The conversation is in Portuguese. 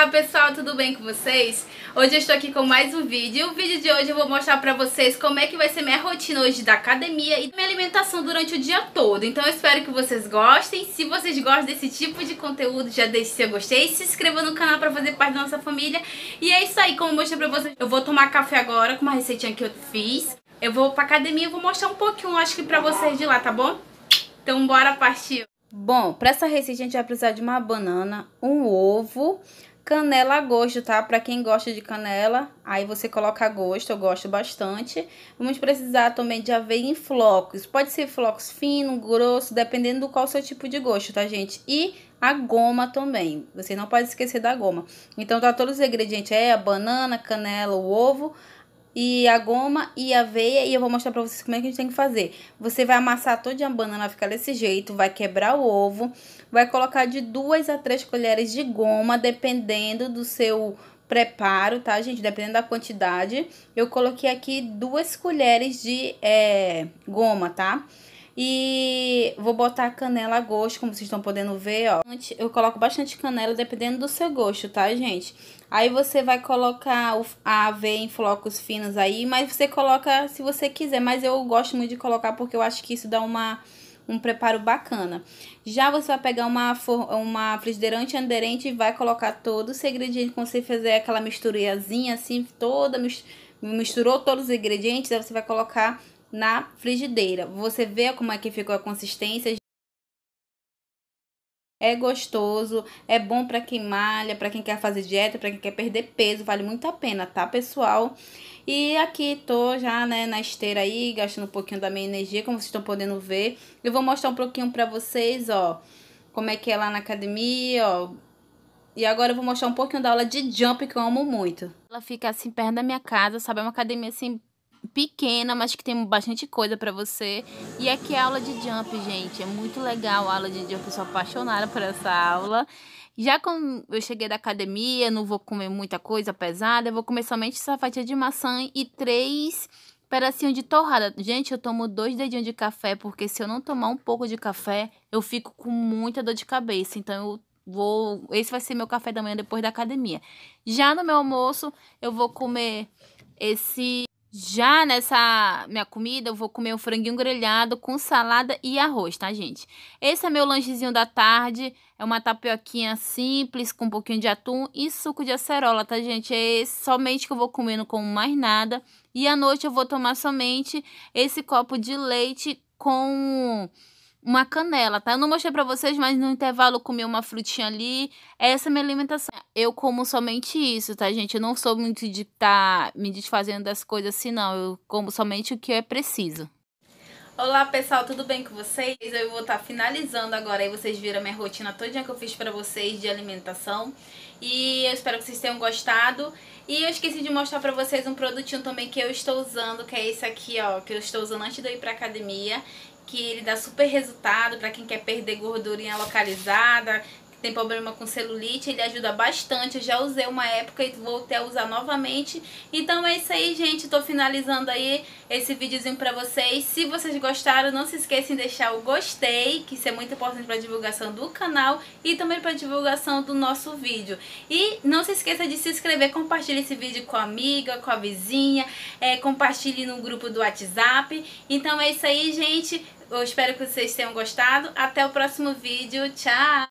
Olá pessoal, tudo bem com vocês? Hoje eu estou aqui com mais um vídeo e o vídeo de hoje eu vou mostrar pra vocês como é que vai ser minha rotina hoje da academia e minha alimentação durante o dia todo. Então eu espero que vocês gostem. Se vocês gostam desse tipo de conteúdo, já deixe seu gostei, se inscreva no canal pra fazer parte da nossa família. E é isso aí, como eu mostrei pra vocês, eu vou tomar café agora com uma receitinha que eu fiz. Eu vou pra academia e vou mostrar um pouquinho, acho que pra vocês de lá, tá bom? Então bora partir! Bom, para essa receita a gente vai precisar de uma banana, um ovo, canela a gosto, tá? Para quem gosta de canela, aí você coloca a gosto, eu gosto bastante. Vamos precisar também de aveia em flocos. Pode ser flocos fino, grosso, dependendo do qual seu tipo de gosto, tá, gente? E a goma também. Você não pode esquecer da goma. Então tá todos os ingredientes aí, é a banana, canela, o ovo, e a goma e a aveia e eu vou mostrar pra vocês como é que a gente tem que fazer. Você vai amassar toda a banana, vai ficar desse jeito, vai quebrar o ovo, vai colocar de duas a três colheres de goma, dependendo do seu preparo, tá, gente? Dependendo da quantidade. Eu coloquei aqui duas colheres de é, goma, tá? Tá? E vou botar canela a gosto, como vocês estão podendo ver, ó. Eu coloco bastante canela, dependendo do seu gosto, tá, gente? Aí você vai colocar a aveia em flocos finos aí, mas você coloca se você quiser. Mas eu gosto muito de colocar porque eu acho que isso dá uma, um preparo bacana. Já você vai pegar uma, uma frigideirante antiaderente e vai colocar todo o ingrediente. Quando você fizer aquela misturazinha assim, toda misturou todos os ingredientes, aí você vai colocar na frigideira. Você vê como é que ficou a consistência. É gostoso, é bom para quem malha, para quem quer fazer dieta, para quem quer perder peso, vale muito a pena, tá, pessoal? E aqui tô já, né, na esteira aí, gastando um pouquinho da minha energia, como vocês estão podendo ver. Eu vou mostrar um pouquinho para vocês, ó, como é que é lá na academia, ó. E agora eu vou mostrar um pouquinho da aula de jump que eu amo muito. Ela fica assim perto da minha casa, sabe? É uma academia assim pequena, mas que tem bastante coisa para você. E aqui é a aula de jump, gente. É muito legal a aula de jump. Eu sou apaixonada por essa aula. Já quando eu cheguei da academia, não vou comer muita coisa pesada. Eu vou comer somente essa fatia de maçã e três pedacinhos de torrada. Gente, eu tomo dois dedinhos de café, porque se eu não tomar um pouco de café, eu fico com muita dor de cabeça. Então, eu vou. Esse vai ser meu café da manhã depois da academia. Já no meu almoço, eu vou comer esse já nessa minha comida, eu vou comer um franguinho grelhado com salada e arroz, tá, gente? Esse é meu lanchezinho da tarde. É uma tapioquinha simples com um pouquinho de atum e suco de acerola, tá, gente? É somente que eu vou comer, não como mais nada. E à noite eu vou tomar somente esse copo de leite com uma canela, tá? Eu não mostrei pra vocês, mas no intervalo eu comi uma frutinha ali. É essa é a minha alimentação. Eu como somente isso, tá, gente? Eu não sou muito de estar tá me desfazendo das coisas assim, não. Eu como somente o que é preciso. Olá pessoal, tudo bem com vocês? Eu vou estar tá finalizando agora e vocês viram a minha rotina todinha que eu fiz pra vocês de alimentação. E eu espero que vocês tenham gostado. E eu esqueci de mostrar pra vocês um produtinho também que eu estou usando, que é esse aqui, ó, que eu estou usando antes de eu ir pra academia que ele dá super resultado para quem quer perder gordurinha localizada, tem problema com celulite, ele ajuda bastante. Eu já usei uma época e voltei a usar novamente. Então é isso aí, gente. Tô finalizando aí esse videozinho pra vocês. Se vocês gostaram, não se esqueçam de deixar o gostei, que isso é muito importante pra divulgação do canal e também pra divulgação do nosso vídeo. E não se esqueça de se inscrever, compartilhe esse vídeo com a amiga, com a vizinha, é, compartilhe no grupo do WhatsApp. Então é isso aí, gente. Eu espero que vocês tenham gostado. Até o próximo vídeo. Tchau!